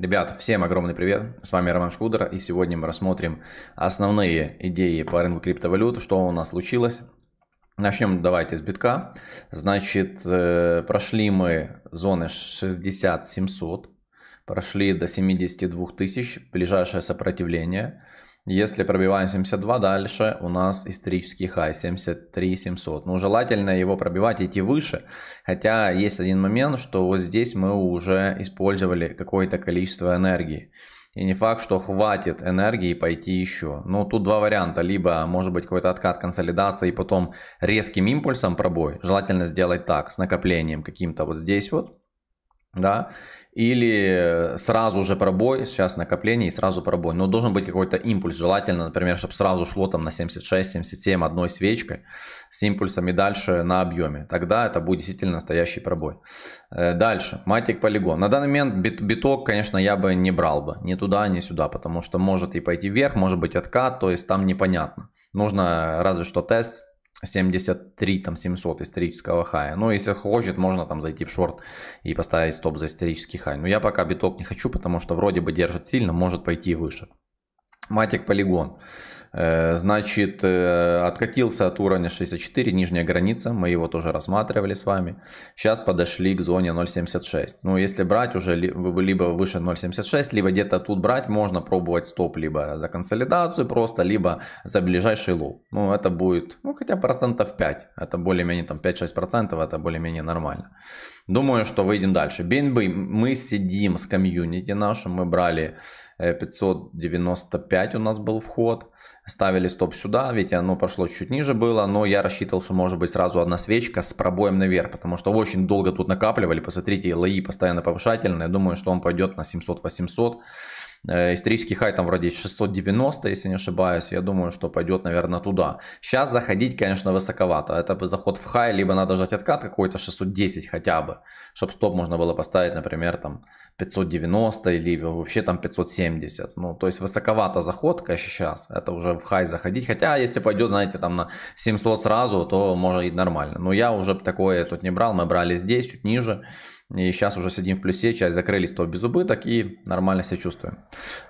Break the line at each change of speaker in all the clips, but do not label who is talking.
Ребят, всем огромный привет, с вами Роман Шкудер, и сегодня мы рассмотрим основные идеи по рынку криптовалют, что у нас случилось. Начнем давайте с битка. Значит, э, прошли мы зоны 60-700, прошли до 72 тысяч, ближайшее сопротивление – если пробиваем 72, дальше у нас исторический хай 73 700. Ну, желательно его пробивать, идти выше. Хотя есть один момент, что вот здесь мы уже использовали какое-то количество энергии. И не факт, что хватит энергии пойти еще. Но тут два варианта. Либо может быть какой-то откат консолидации и потом резким импульсом пробой. Желательно сделать так, с накоплением каким-то вот здесь вот да, или сразу же пробой, сейчас накопление и сразу пробой. Но должен быть какой-то импульс, желательно, например, чтобы сразу шло там на 76-77 одной свечкой с импульсом и дальше на объеме. Тогда это будет действительно настоящий пробой. Э, дальше, матик полигон. На данный момент бит, биток, конечно, я бы не брал бы ни туда, ни сюда, потому что может и пойти вверх, может быть откат, то есть там непонятно. Нужно разве что тест 73 там 700 исторического хая. Ну, если хочет, можно там зайти в шорт и поставить стоп за исторический хай. Но я пока биток не хочу, потому что вроде бы держит сильно, может пойти выше. Матик Полигон. Э, значит, э, откатился от уровня 64, нижняя граница, мы его тоже рассматривали с вами. Сейчас подошли к зоне 0.76. Ну, если брать уже либо выше 0.76, либо где-то тут брать, можно пробовать стоп либо за консолидацию просто, либо за ближайший лоу. Ну, это будет, ну, хотя процентов 5. Это более-менее там 5-6 процентов, это более-менее нормально. Думаю, что выйдем дальше. BNB, мы сидим с комьюнити нашим, мы брали 595 э, у нас был вход. Ставили стоп сюда, ведь оно пошло чуть ниже было, но я рассчитывал, что может быть сразу одна свечка с пробоем наверх, потому что очень долго тут накапливали. Посмотрите, лои постоянно повышательные. Думаю, что он пойдет на 700-800. Э, исторический хай там вроде 690, если не ошибаюсь. Я думаю, что пойдет, наверное, туда. Сейчас заходить, конечно, высоковато. Это бы заход в хай, либо надо ждать откат какой-то 610 хотя бы, чтобы стоп можно было поставить, например, там 590 или вообще там 570. Ну, то есть высоковато заход, конечно, сейчас. Это уже в хай заходить. Хотя, если пойдет, знаете, там на 700 сразу, то может и нормально. Но я уже такое тут не брал. Мы брали здесь, чуть ниже. И сейчас уже сидим в плюсе, часть закрыли, 100 без убыток и нормально себя чувствуем.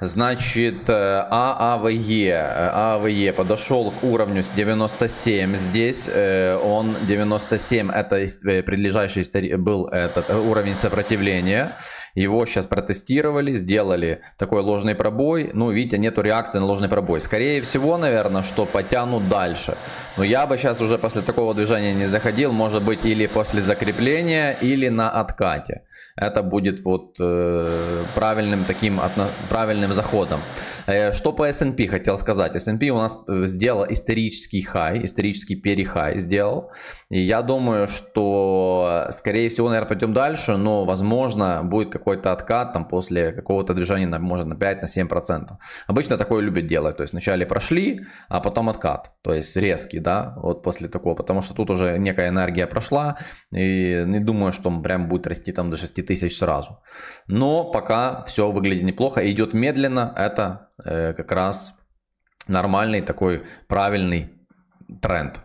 Значит, э, ААВЕ, э, ААВЕ подошел к уровню с 97 здесь. Э, он 97, это предлежащий был этот уровень сопротивления. Его сейчас протестировали, сделали такой ложный пробой. Ну, видите, нету реакции на ложный пробой. Скорее всего, наверное, что потянут дальше. Но я бы сейчас уже после такого движения не заходил. Может быть, или после закрепления, или на откате. Это будет вот э, правильным таким отно, правильным заходом. Э, что по S&P хотел сказать. S&P у нас э, сделал исторический хай, исторический перехай сделал. И я думаю, что, скорее всего, наверное, пойдем дальше, но, возможно, будет какой-то откат там после какого-то движения, на, может, на 5-7%. На Обычно такое любят делать, то есть вначале прошли, а потом откат, то есть резкий, да, вот после такого, потому что тут уже некая энергия прошла, и не думаю, что он прям будет расти там до 6 тысяч сразу. Но пока все выглядит неплохо, идет медленно, это э, как раз нормальный такой правильный тренд.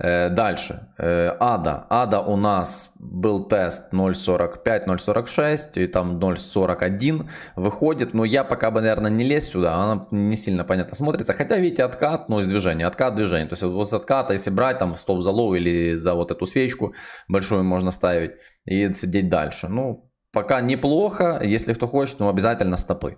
Э, дальше. Э, ада. Ада у нас был тест 0.45, 0.46 и там 0.41 выходит. Но я пока бы, наверное, не лез сюда. Она не сильно понятно смотрится. Хотя, видите, откат, но ну, из движения. Откат движения. То есть вот с отката, если брать там стоп за лоу или за вот эту свечку большую можно ставить и сидеть дальше. Ну, пока неплохо. Если кто хочет, ну обязательно стопы.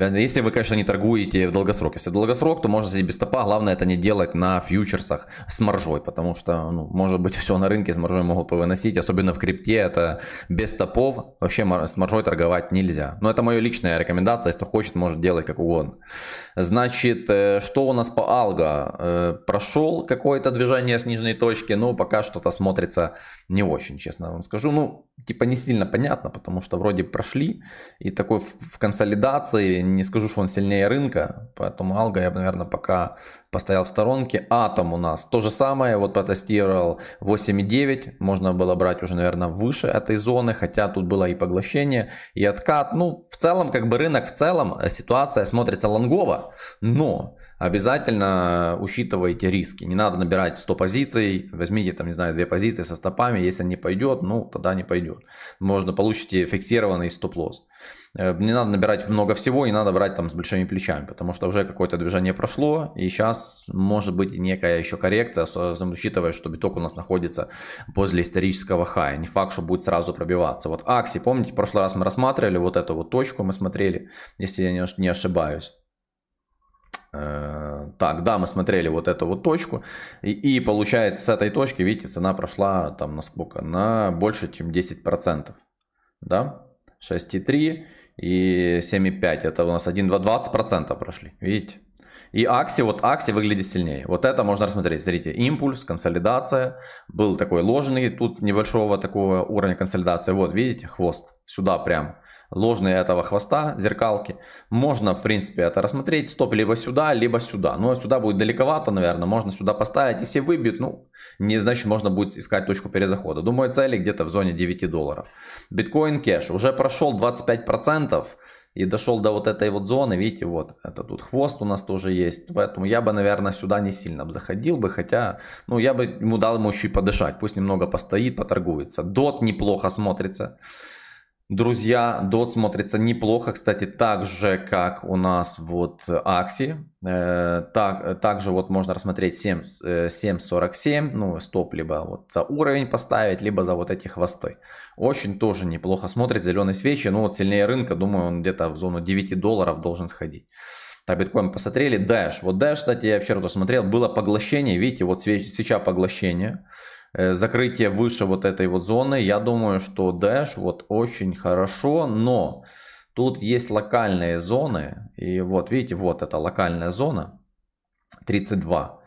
Если вы, конечно, не торгуете в долгосрок. Если долгосрок, то можно сидеть без стопа. Главное это не делать на фьючерсах с маржой, потому что, ну, может быть, все на рынке с маржой могут повыносить. Особенно в крипте это без стопов. Вообще с маржой торговать нельзя. Но это моя личная рекомендация. Если кто хочет, может делать как угодно. Значит, э, что у нас по алго? Э, Прошел какое-то движение с нижней точки, но пока что-то смотрится не очень, честно вам скажу. Ну, типа не сильно понятно, потому что вроде прошли и такой в консолидации ситуации не скажу, что он сильнее рынка, поэтому Алга я бы, наверное, пока постоял в сторонке. Атом у нас то же самое, вот протестировал 8,9, можно было брать уже, наверное, выше этой зоны, хотя тут было и поглощение, и откат. Ну, в целом, как бы рынок в целом, э, ситуация смотрится лонгово, но обязательно учитывайте риски. Не надо набирать 100 позиций, возьмите там, не знаю, две позиции со стопами, если не пойдет, ну, тогда не пойдет. Можно получите фиксированный стоп-лосс. Э, не надо набирать много всего, не надо брать там с большими плечами, потому что уже какое-то движение прошло, и сейчас может быть некая еще коррекция, особенно учитывая, что биток у нас находится после исторического хая. Не факт, что будет сразу пробиваться. Вот Акси, помните, в прошлый раз мы рассматривали вот эту вот точку, мы смотрели, если я не ошибаюсь. Так, да, мы смотрели вот эту вот точку. И, и получается, с этой точки, видите, цена прошла там на сколько? На больше, чем 10%. Да? 6,3 и 7,5. Это у нас 1, 2, 20% прошли. Видите? И Акси, вот Акси выглядит сильнее. Вот это можно рассмотреть. Смотрите, импульс, консолидация. Был такой ложный, тут небольшого такого уровня консолидации. Вот, видите, хвост. Сюда прям ложные этого хвоста, зеркалки. Можно, в принципе, это рассмотреть. Стоп либо сюда, либо сюда. Но сюда будет далековато, наверное. Можно сюда поставить. Если выбьют, ну, не значит, можно будет искать точку перезахода. Думаю, цели где-то в зоне 9 долларов. Биткоин кэш уже прошел 25% и дошел до вот этой вот зоны, видите, вот, это тут хвост у нас тоже есть, поэтому я бы, наверное, сюда не сильно бы заходил бы, хотя, ну, я бы ему дал ему еще подышать, пусть немного постоит, поторгуется. Дот неплохо смотрится. Друзья, DOT смотрится неплохо, кстати, так же, как у нас вот Axie. Э, так, также вот можно рассмотреть 7, 7.47, э, ну, стоп либо вот за уровень поставить, либо за вот эти хвосты. Очень тоже неплохо смотрит зеленые свечи, ну вот сильнее рынка, думаю, он где-то в зону 9 долларов должен сходить. Так, биткоин посмотрели, Dash. Вот Dash, кстати, я вчера тоже смотрел, было поглощение, видите, вот свеч, свеча поглощения. Э, закрытие выше вот этой вот зоны. Я думаю, что Dash вот очень хорошо, но тут есть локальные зоны. И вот, видите, вот это локальная зона 32.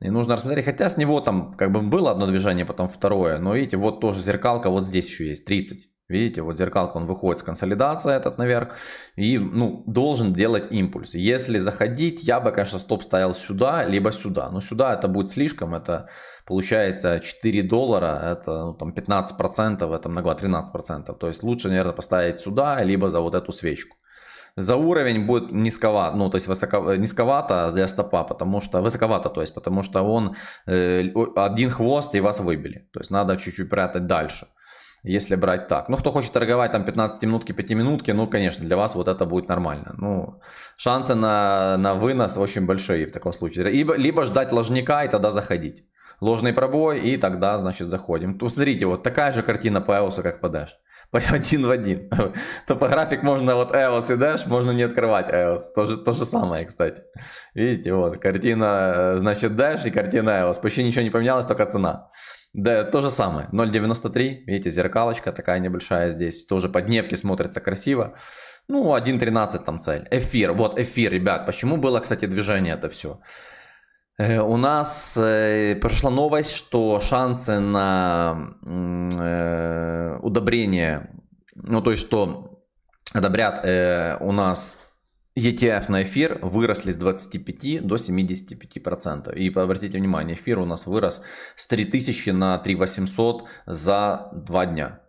И нужно рассмотреть, хотя с него там как бы было одно движение, потом второе. Но видите, вот тоже зеркалка, вот здесь еще есть 30. Видите, вот зеркалка, он выходит с консолидации этот наверх и, ну, должен делать импульс. Если заходить, я бы, конечно, стоп ставил сюда, либо сюда. Но сюда это будет слишком, это получается 4 доллара, это ну, там 15%, это много, 13%. То есть лучше, наверное, поставить сюда, либо за вот эту свечку. За уровень будет низковато, ну то есть высоко, низковато для стопа, потому что высоковато, то есть потому что он э, один хвост и вас выбили. То есть надо чуть-чуть прятать дальше если брать так. Ну, кто хочет торговать там 15 минутки, 5 минутки, ну, конечно, для вас вот это будет нормально. Ну, шансы на, на вынос очень большие в таком случае. Либо, либо ждать ложника и тогда заходить. Ложный пробой и тогда, значит, заходим. Тут, смотрите, вот такая же картина по Эосу, как по Dash. Один в один. то по график можно вот EOS и Dash, можно не открывать EOS. То же, то же самое, кстати. Видите, вот, картина, э, значит, Dash и картина EOS. Почти ничего не поменялось, только цена. Да, то же самое. 0.93, видите, зеркалочка такая небольшая здесь. Тоже по дневке смотрится красиво. Ну, 1.13 там цель. Эфир, вот эфир, ребят. Почему было, кстати, движение это все? Э, у нас э, прошла новость, что шансы на э, удобрение, ну то есть что одобрят у нас ETF на эфир выросли с 25 до 75 процентов. И обратите внимание, эфир у нас вырос с 3000 на 3800 за два дня.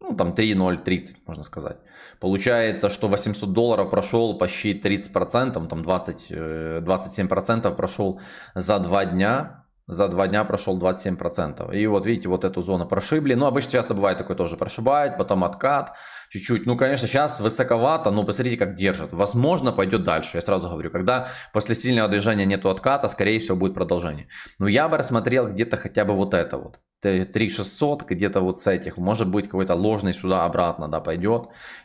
Ну, там 3,030, можно сказать. Получается, что 800 долларов прошел почти 30%, там 20, 27% э, прошел за два дня за два дня прошел 27%. И вот видите, вот эту зону прошибли. Ну, обычно часто бывает такое тоже прошибает, потом откат чуть-чуть. Ну, конечно, сейчас высоковато, но посмотрите, как держит. Возможно, пойдет дальше, я сразу говорю. Когда после сильного движения нету отката, скорее всего, будет продолжение. Но я бы рассмотрел где-то хотя бы вот это вот. 3600 где-то вот с этих, может быть какой-то ложный сюда обратно, да, пойдет.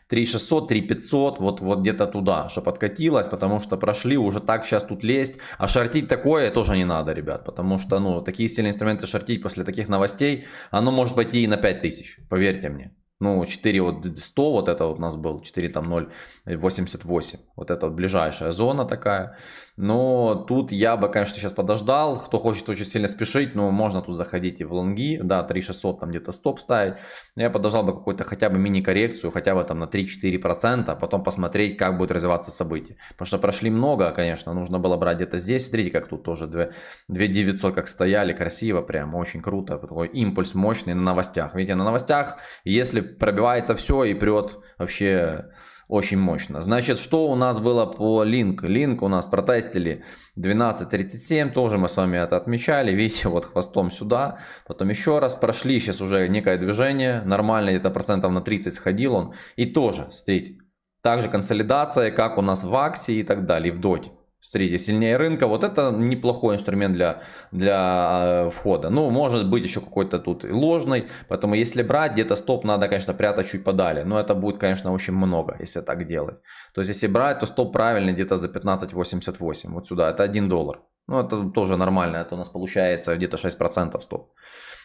3600, 3500, вот, вот где-то туда, что откатилось, потому что прошли, уже так сейчас тут лезть. А шортить такое тоже не надо, ребят, потому что, ну, такие сильные инструменты шортить после таких новостей, оно может пойти и на 5000, поверьте мне. Ну, 4 вот 100, вот это вот у нас был, 4 там 0,88. Вот это вот ближайшая зона такая. Но тут я бы, конечно, сейчас подождал. Кто хочет очень сильно спешить, но можно тут заходить и в лонги. Да, 3600 там где-то стоп ставить. я подождал бы какую-то хотя бы мини-коррекцию, хотя бы там на 3-4%, а потом посмотреть, как будет развиваться событие. Потому что прошли много, конечно, нужно было брать где-то здесь. Смотрите, как тут тоже 2, 2 900 как стояли, красиво прям, очень круто. Такой импульс мощный на новостях. Видите, на новостях, если пробивается все и прет вообще очень мощно. Значит, что у нас было по линк? Линк у нас протестили 12.37, тоже мы с вами это отмечали. Видите, вот хвостом сюда, потом еще раз прошли, сейчас уже некое движение, нормально где-то процентов на 30 сходил он. И тоже, смотрите, также консолидация, как у нас в Аксе и так далее, в Доте среди сильнее рынка. Вот это неплохой инструмент для, для э, входа. Ну, может быть еще какой-то тут ложный. Поэтому если брать, где-то стоп надо, конечно, прятать чуть подали. Но это будет, конечно, очень много, если так делать. То есть, если брать, то стоп правильно где-то за 15.88. Вот сюда. Это 1 доллар. Ну, это тоже нормально. Это у нас получается где-то 6% стоп.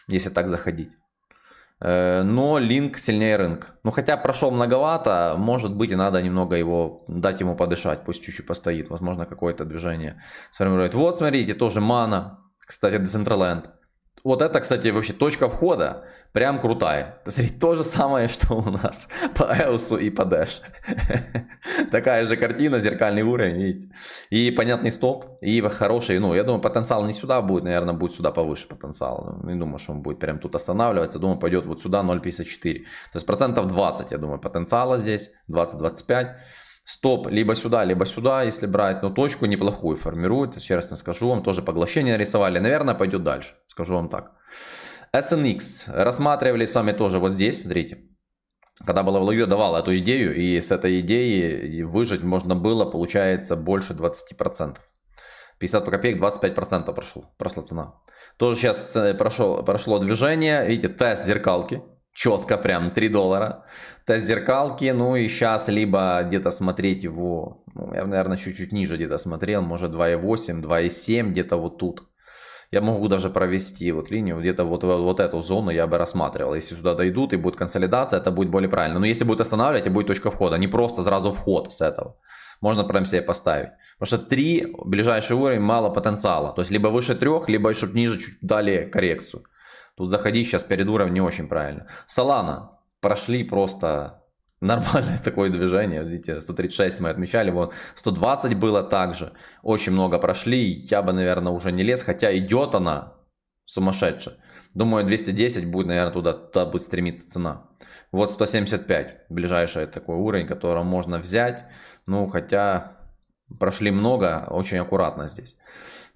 Если так заходить. Э, но Линк сильнее рынка. Ну хотя прошел многовато, может быть и надо немного его, дать ему подышать, пусть чуть-чуть постоит, возможно какое-то движение сформирует. Вот смотрите, тоже мана, кстати, Decentraland. Вот это, кстати, вообще точка входа. Прям крутая. То же самое, что у нас по Эусу и по Дэш. Такая же картина, зеркальный уровень, видите. И понятный стоп, и хороший, ну, я думаю, потенциал не сюда будет, наверное, будет сюда повыше потенциал. Ну, не думаю, что он будет прям тут останавливаться. Думаю, пойдет вот сюда 0.54. То есть процентов 20, я думаю, потенциала здесь, 20-25 стоп либо сюда, либо сюда, если брать, но точку неплохую формирует, честно скажу вам, тоже поглощение нарисовали, наверное, пойдет дальше, скажу вам так. SNX рассматривали с вами тоже вот здесь, смотрите. Когда было в Балавлою давал эту идею, и с этой идеи выжить можно было, получается, больше 20%. 50 копеек, 25% прошло, прошла цена. Тоже сейчас э, прошло, прошло движение, видите, тест зеркалки, четко прям 3 доллара. Тест зеркалки, ну и сейчас либо где-то смотреть его, ну, я, наверное, чуть-чуть ниже где-то смотрел, может 2,8, 2,7, где-то вот тут я могу даже провести вот линию где-то вот, вот, вот эту зону я бы рассматривал. Если сюда дойдут и будет консолидация, это будет более правильно. Но если будет останавливать, и будет точка входа, а не просто сразу вход с этого. Можно прям себе поставить. Потому что 3, ближайший уровень, мало потенциала. То есть либо выше 3, либо чуть ниже, чуть дали коррекцию. Тут заходить сейчас перед уровнем не очень правильно. Салана прошли просто Нормальное такое движение, видите, 136 мы отмечали, вот 120 было также, очень много прошли, я бы, наверное, уже не лез, хотя идет она сумасшедшая, Думаю, 210 будет, наверное, туда, туда будет стремиться цена. Вот 175, ближайший такой уровень, который можно взять, ну, хотя прошли много, очень аккуратно здесь.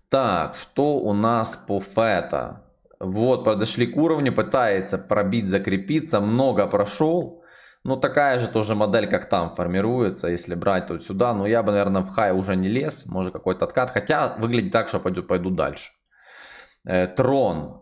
Так, что у нас по фета? Вот, подошли к уровню, пытается пробить, закрепиться, много прошел. Ну, такая же тоже модель, как там формируется, если брать вот сюда. Но ну, я бы, наверное, в хай уже не лез, может какой-то откат. Хотя выглядит так, что пойду, пойду дальше. Э, трон.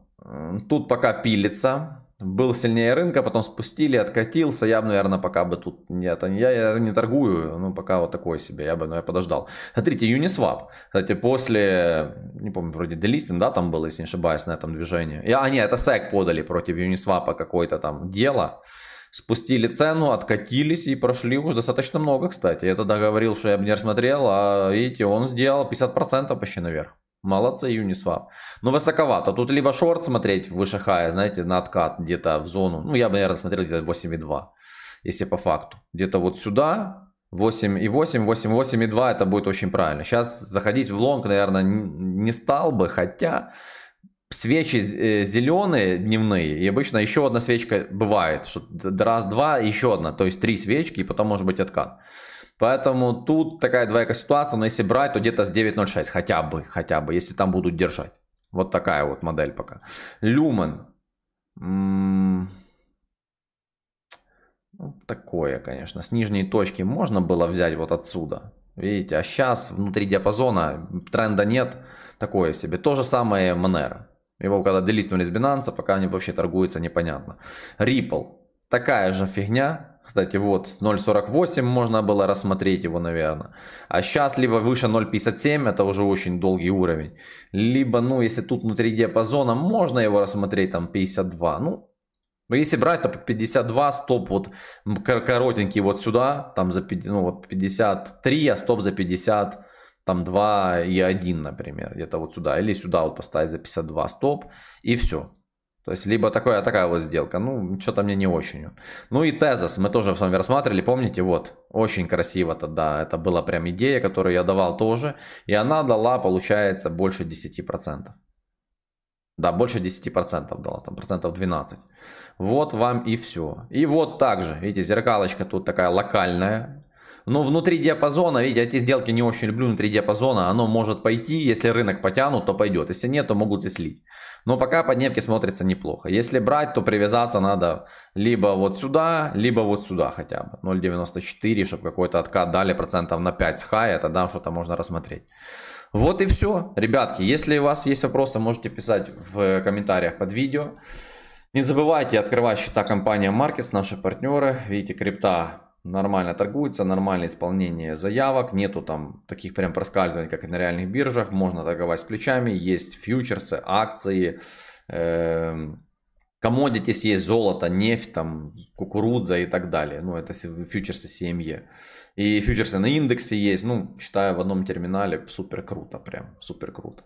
Тут пока пилится. Был сильнее рынка, потом спустили, откатился. Я бы, наверное, пока бы тут... Нет, я, я не торгую, ну, пока вот такое себе. Я бы, ну, я подождал. Смотрите, Uniswap. Кстати, после... Не помню, вроде Делистин, да, там было, если не ошибаюсь, на этом движении. Я, а, нет, это SEC подали против Uniswap какое-то там дело спустили цену, откатились и прошли уже достаточно много, кстати. Я тогда говорил, что я бы не рассмотрел, а видите, он сделал 50% почти наверх. Молодцы, Uniswap. Но ну, высоковато. Тут либо шорт смотреть выше хая, знаете, на откат где-то в зону. Ну, я бы, наверное, смотрел где-то 8,2, если по факту. Где-то вот сюда, 8,8, 8,8,2 это будет очень правильно. Сейчас заходить в лонг, наверное, не стал бы, хотя свечи э, зеленые дневные, и обычно еще одна свечка бывает, что раз-два, еще одна, то есть три свечки, и потом может быть откат. Поэтому тут такая двоякая ситуация, но если брать, то где-то с 9.06 хотя бы, хотя бы, если там будут держать. Вот такая вот модель пока. Люмен. М-м-м. Ну, такое, конечно. С нижней точки можно было взять вот отсюда. Видите, а сейчас внутри диапазона тренда нет. Такое себе. То же самое Манера. Его когда делистнули с Binance, пока они вообще торгуются, непонятно. Ripple. Такая же фигня. Кстати, вот 0.48 можно было рассмотреть его, наверное. А сейчас либо выше 0.57, это уже очень долгий уровень. Либо, ну, если тут внутри диапазона, можно его рассмотреть там 52. Ну, если брать, то 52 стоп вот коротенький вот сюда, там за 50, ну, вот 53, а стоп за 50 там 2 и 1, например, где-то вот сюда, или сюда вот поставить за 52 стоп, и все. То есть, либо такая, такая вот сделка, ну, что-то мне не очень. Ну и тезис мы тоже с вами рассматривали, помните, вот, очень красиво тогда, это была прям идея, которую я давал тоже, и она дала, получается, больше 10%. Да, больше 10% дала, там процентов 12. Вот вам и все. И вот также, видите, зеркалочка тут такая локальная, но внутри диапазона, видите, эти сделки не очень люблю внутри диапазона. Оно может пойти, если рынок потянут, то пойдет. Если нет, то могут и слить. Но пока поднебки смотрится неплохо. Если брать, то привязаться надо либо вот сюда, либо вот сюда хотя бы. 0.94, чтобы какой-то откат дали процентов на 5 с хая, тогда что-то можно рассмотреть. Вот и все. Ребятки, если у вас есть вопросы, можете писать в комментариях под видео. Не забывайте открывать счета компания Markets, наши партнеры. Видите, крипта нормально торгуется, нормальное исполнение заявок, нету там таких прям проскальзываний, как на реальных биржах, можно торговать с плечами, есть фьючерсы, акции, эм, commodities есть золото, нефть, там, кукурудза и так далее. Ну, это фьючерсы CME. И фьючерсы на индексе есть. Ну, считаю, в одном терминале супер круто, прям супер круто.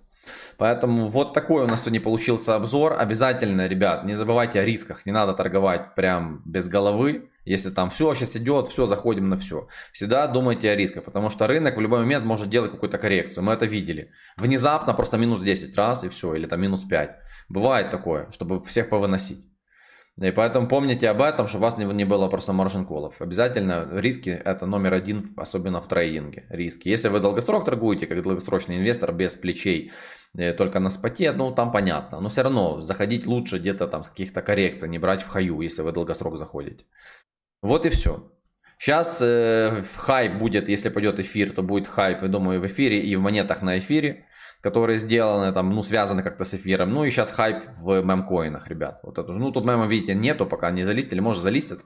Поэтому вот такой у нас сегодня получился обзор. Обязательно, ребят, не забывайте о рисках. Не надо торговать прям без головы. Если там все сейчас идет, все, заходим на все. Всегда думайте о рисках, потому что рынок в любой момент может делать какую-то коррекцию. Мы это видели. Внезапно просто минус 10 раз и все, или там минус 5. Бывает такое, чтобы всех повыносить. И поэтому помните об этом, чтобы у вас не, не было просто маржин-колов. Обязательно риски это номер один, особенно в трейдинге. Риски. Если вы долгосрок торгуете, как долгосрочный инвестор, без плечей, э, только на споте, ну там понятно. Но все равно заходить лучше где-то там с каких-то коррекций, не брать в хаю, если вы долгосрок заходите. Вот и все. Сейчас э, хайп будет, если пойдет эфир, то будет хайп, я думаю, в эфире и в монетах на эфире которые сделаны там, ну, связаны как-то с эфиром. Ну и сейчас хайп в мемкоинах, ребят. Вот это, ну, тут мема, видите, нету пока, не залистили, может залистят.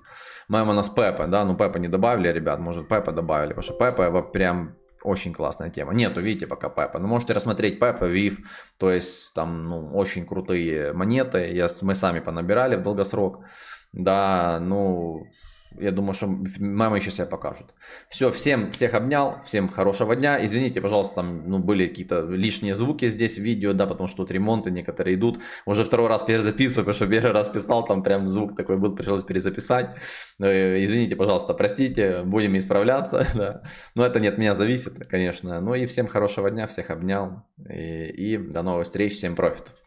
Мема у нас Пеппа, да, ну Пеппа не добавили, ребят, может Пеппа добавили, потому что Пеппа прям очень классная тема. Нету, видите, пока Пеппа. Но ну, можете рассмотреть Пеппа, Вив, то есть там, ну, очень крутые монеты. Я, мы сами понабирали в долгосрок. Да, ну, я думаю, что мамы еще себя покажут. Все, всем, всех обнял, всем хорошего дня. Извините, пожалуйста, там ну, были какие-то лишние звуки здесь в видео, да, потому что тут ремонты некоторые идут. Уже второй раз перезаписываю, потому что первый раз писал, там прям звук такой был, пришлось перезаписать. Э, извините, пожалуйста, простите, будем исправляться, да. Но это не от меня зависит, конечно. Ну и всем хорошего дня, всех обнял. И, и до новых встреч, всем профитов.